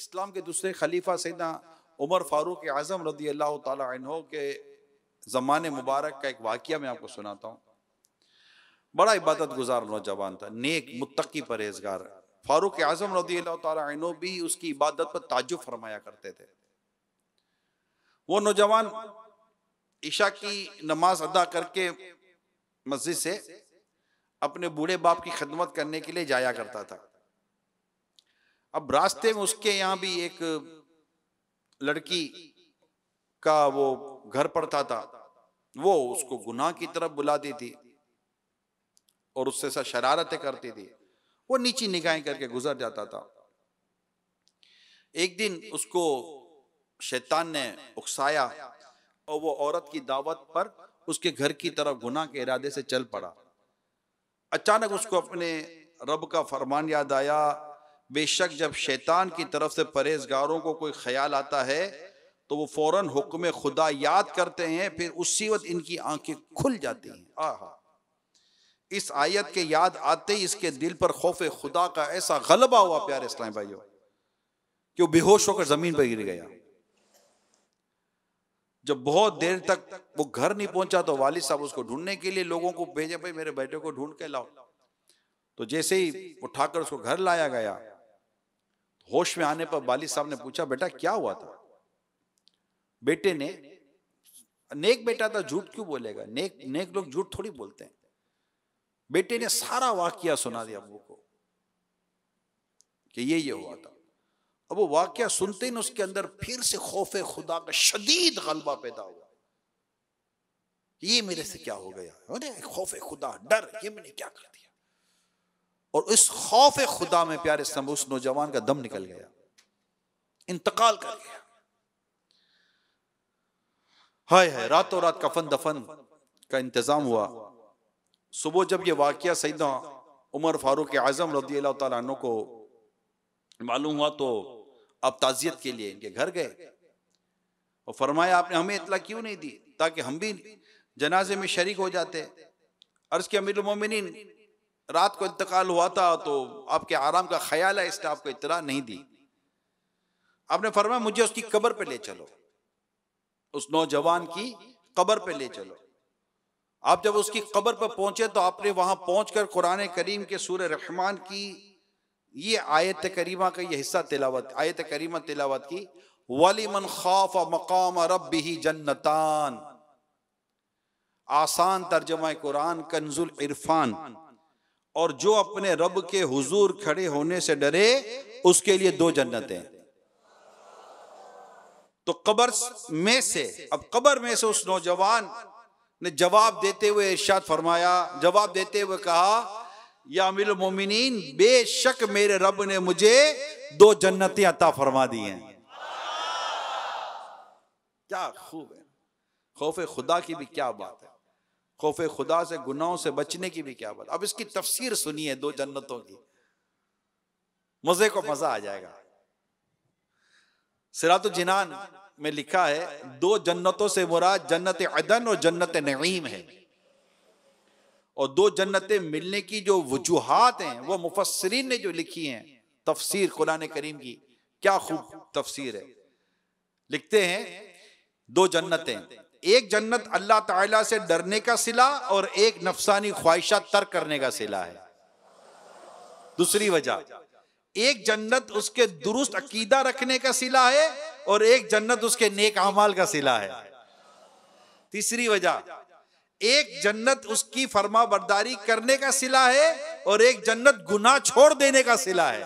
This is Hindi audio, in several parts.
इस्लाम के दूसरे खलीफा सैदा उमर फारूक आज़म रदी अल्लाह तहो के ज़मान मुबारक का एक वाक़ मैं आपको सुनाता हूँ बड़ा इबादत गुजार नौजवान था नेक मुतकी परहेजगार फारूक आज़म रदी तनो भी उसकी इबादत पर ताजुब फरमाया करते थे वो नौजवान ईशा की नमाज अदा करके मस्जिद से अपने बूढ़े बाप की खदमत करने के लिए जाया करता था अब रास्ते में उसके यहाँ भी एक लड़की का वो घर पड़ता था वो उसको गुनाह की तरफ बुलाती थी और उससे सा शरारतें करती थी वो नीची निगाहें करके गुजर जाता था एक दिन उसको शैतान ने उकसाया और वो औरत की दावत पर उसके घर की तरफ गुनाह के इरादे से चल पड़ा अचानक उसको अपने रब का फरमान याद आया बेशक जब शैतान की तरफ से परहेजगारों को कोई ख्याल आता है तो वो फौरन हुक्म खुदा याद करते हैं फिर उसी वक्त इनकी आंखें खुल जाती हैं आहा। इस आयत के याद आते ही इसके दिल पर खौफ खुदा का ऐसा गलबा हुआ प्यार इस्लाम भाइयों कि वो बेहोश होकर जमीन पर गिर गया जब बहुत देर तक वो घर नहीं पहुंचा तो वालिद साहब उसको ढूंढने के लिए लोगों को भेजे भाई मेरे बेटे को ढूंढ के लाओ तो जैसे ही उठाकर उसको घर लाया गया होश में आने पर बाली साहब ने पूछा बेटा क्या हुआ था बेटे ने नेक बेटा था झूठ क्यों बोलेगा नेक नेक लोग झूठ थोड़ी बोलते हैं बेटे ने सारा वाक्य सुना दिया अबू को कि ये ये हुआ था अब वो वाक्य सुनते ही उसके अंदर फिर से खौफ खुदा का शदीद गलबा पैदा हुआ ये मेरे से क्या हो गया अरे खौफ खुदा डर ये मैंने क्या कर दिया और इस खौफ खुदा में प्यारे समय उस नौजवान का दम निकल गया इंतकाल कर गया हाय हाय रातों रात कफन दफन का इंतजाम हुआ सुबह जब यह वाक़ सईदा उमर फारूक आजम रदी तु को मालूम हुआ तो आप ताज़ियत के लिए इनके घर गए और फरमाया आपने हमें इतला क्यों नहीं दी ताकि हम भी जनाजे में शरीक हो जाते अर्ज़ के अमीर उमिन रात को इंतकाल हुआ था तो आपके आराम का ख्याल है इसने आपको इतला नहीं दी आपने फरमाया मुझे उसकी कब्र पे ले चलो उस नौजवान की कब्र पे ले चलो आप जब उसकी कब्र पर पहुंचे तो आपने वहां पहुंचकर कुरान करीम के सूर रहमान की ये आयत करीमा का यह हिस्सा तिलावत आयत करीमा तिलावत की वाली मन खौफ मकाम रब ही जन्नतान आसान तर्जमा कुरान कंजुल इरफान और जो अपने रब के हुजूर खड़े होने से डरे उसके लिए दो जन्नतें तो कबर में से अब कबर में से उस नौजवान ने जवाब देते हुए इर्शाद फरमाया जवाब देते हुए कहा या अमिल मोमिन बेशक मेरे रब ने मुझे दो जन्नतें अता फरमा दी हैं क्या खूब है खौफ खुदा की भी क्या बात है खौफ खुदा से गुनाहों से बचने की भी क्या बात अब इसकी तफसीर सुनिए दो जन्नतों की मजे को मजा आ जाएगा सिरात जिनान में लिखा है दो जन्नतों से मुराद जन्नत अदन और जन्नत नईम है और दो जन्नतें मिलने की जो वजूहत हैं वो मुफसरीन ने जो लिखी हैं तफसीर कुरान करीम की क्या खूब तफसीर है लिखते हैं दो जन्नतें एक जन्नत अल्लाह ताला से डरने का सिला और एक नफसानी ख्वाहिशा तर्क करने का सिला है दूसरी वजह एक जन्नत उसके दुरुस्त अकीदा रखने का सिला है और एक जन्नत उसके नेक अमाल का सिला है तीसरी वजह एक जन्नत उसकी फर्मा बरदारी करने का सिला है और एक जन्नत गुना छोड़ देने का सिला है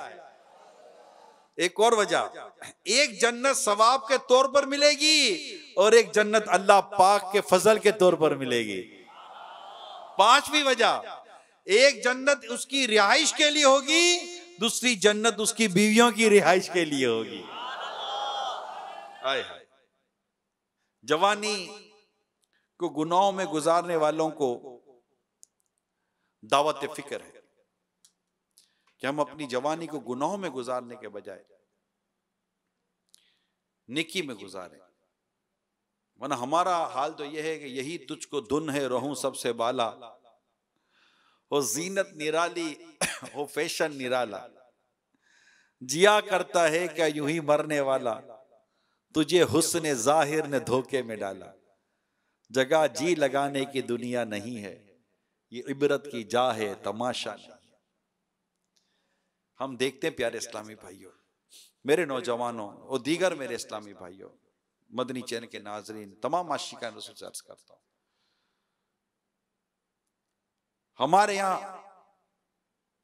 एक और वजह एक जन्नत सवाब के तौर पर मिलेगी और एक जन्नत अल्लाह पाक के फजल के तौर पर मिलेगी पांचवी वजह एक जन्नत उसकी रिहाइश के लिए होगी दूसरी जन्नत उसकी बीवियों की रिहाइश के लिए होगी जवानी को गुनाहों में गुजारने वालों को दावत फिक्र है कि हम अपनी जवानी को गुनाहों में गुजारने के बजाय निकी में गुजारें वरना हमारा हाल तो यह है कि यही तुझको धुन है रहूं सबसे बाला हो जीनत निराली हो फैशन निराला जिया करता है क्या यूं ही मरने वाला तुझे हुस्न जाहिर ने धोखे में डाला जगह जी लगाने की दुनिया नहीं है ये इबरत की जा है तमाशा नहीं हम देखते हैं प्यारे इस्लामी भाइयों मेरे नौजवानों और दीगर मेरे इस्लामी भाइयों मदनी चैन के नाजरीन तमाम आशिका रसूल अर्ज करता हूं हमारे यहाँ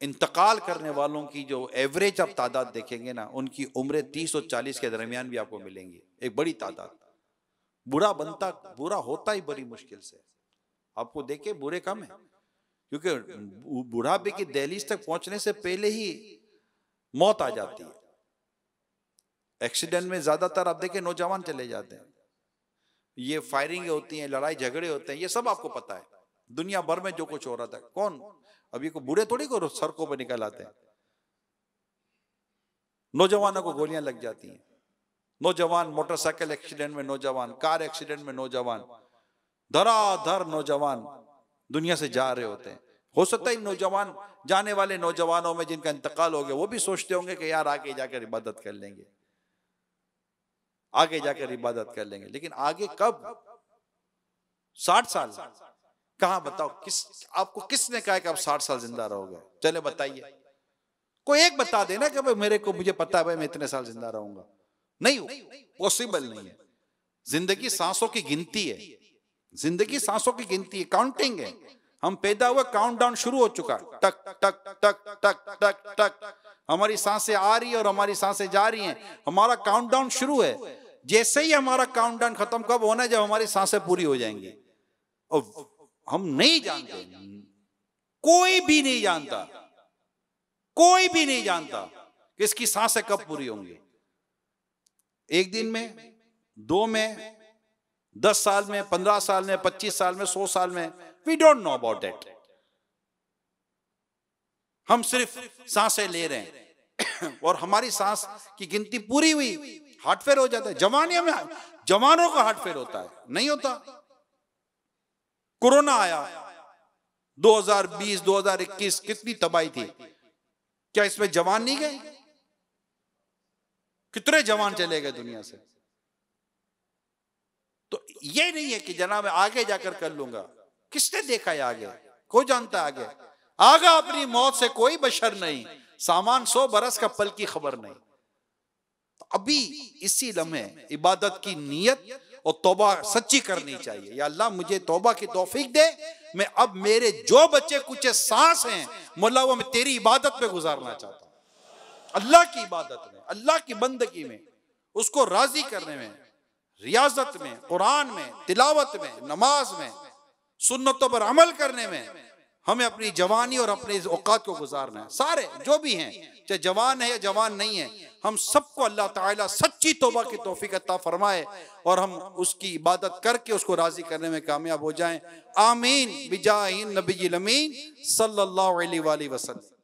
इंतकाल करने वालों की जो एवरेज आप तादाद देखेंगे ना उनकी उम्र तीस और चालीस के दरमियान भी आपको मिलेंगी एक बड़ी तादाद बुरा बनता बुरा होता ही बड़ी मुश्किल से आपको देखे बुरे कम है क्योंकि बुढ़ापे की दहलीज तक पहुंचने से पहले ही मौत आ जाती है एक्सीडेंट में ज्यादातर आप देखें नौजवान चले जाते हैं ये फायरिंग होती हैं लड़ाई झगड़े होते हैं ये सब आपको पता है दुनिया भर में जो कुछ हो रहा था कौन अभी को बूढ़े थोड़ी को सड़कों पर निकल आते हैं नौजवानों को गोलियां लग जाती हैं नौजवान मोटरसाइकिल एक्सीडेंट में नौजवान कार एक्सीडेंट में नौजवान धराधर नौजवान दुनिया से जा रहे होते हैं हो सकता है नौजवान जाने वाले नौजवानों में जिनका इंतकाल हो गया वो भी सोचते होंगे कि यार आगे जाकर इबादत कर लेंगे आगे जाकर इबादत कर लेंगे लेकिन आगे कब साठ साल कहा बताओ किस आपको किसने कहा कि आप साठ साल जिंदा रहोगे चले बताइए कोई एक बता देना कि भाई मेरे को मुझे पता है भाई मैं इतने साल जिंदा रहूंगा नहीं पॉसिबल नहीं है जिंदगी सांसों की गिनती है जिंदगी सांसों की गिनती है काउंटिंग है हम पैदा हुए काउंटडाउन शुरू हो चुका टक टक टक टक टक टक हमारी सांसें आ रही है और हमारी सांसें जा रही हैं हमारा काउंटडाउन शुरू है जैसे ही हमारा काउंटडाउन खत्म कब होना है जब हमारी सांसें पूरी हो जाएंगी और हम नहीं जानते कोई भी नहीं जानता कोई भी नहीं जानता किसकी इसकी सांसें कब पूरी होंगी एक दिन में दो में दस साल में पंद्रह साल में पच्चीस साल में सौ साल में we don't know about that हम सिर्फ सांसें ले रहे हैं और हमारी सांस की गिनती पूरी हुई हार्ट फेल हो जाता है जवानियों में जवानों का हार्ट फेल होता है नहीं होता कोरोना आया 2020 2021 कितनी तबाही थी क्या इसमें जवान नहीं गए कितने जवान चले गए दुनिया से तो ये नहीं है कि जनाब आगे जाकर कर लूंगा किसने देखा है आगे को जानता है आगे आगा अपनी मौत से कोई बशर नहीं सामान सौ बरस का पल की खबर नहीं तो अभी इसी लम्हे इबादत की नीयत और तोबा सच्ची करनी चाहिए या अल्लाह मुझे तोबा की तोफीक दे मैं अब मेरे जो बच्चे कुछ सांस हैं मोला वो मैं तेरी इबादत पे गुजारना चाहता हूं अल्लाह की इबादत में अल्लाह की बंदगी में उसको राजी करने में रियाजत में कुरान में तिलावत में नमाज में सुन्नतों पर अमल करने में हमें अपनी जवानी और अपने औकात को गुजारना है सारे जो भी हैं चाहे जवान है या जवान नहीं है हम सबको अल्लाह ताला सच्ची तोबा की तोफ़ी अता फरमाए और हम उसकी इबादत करके उसको राज़ी करने में कामयाब हो जाएं आमीन बिजाइन नबी लमीन सल्लल्लाहु अलैहि वसल्लम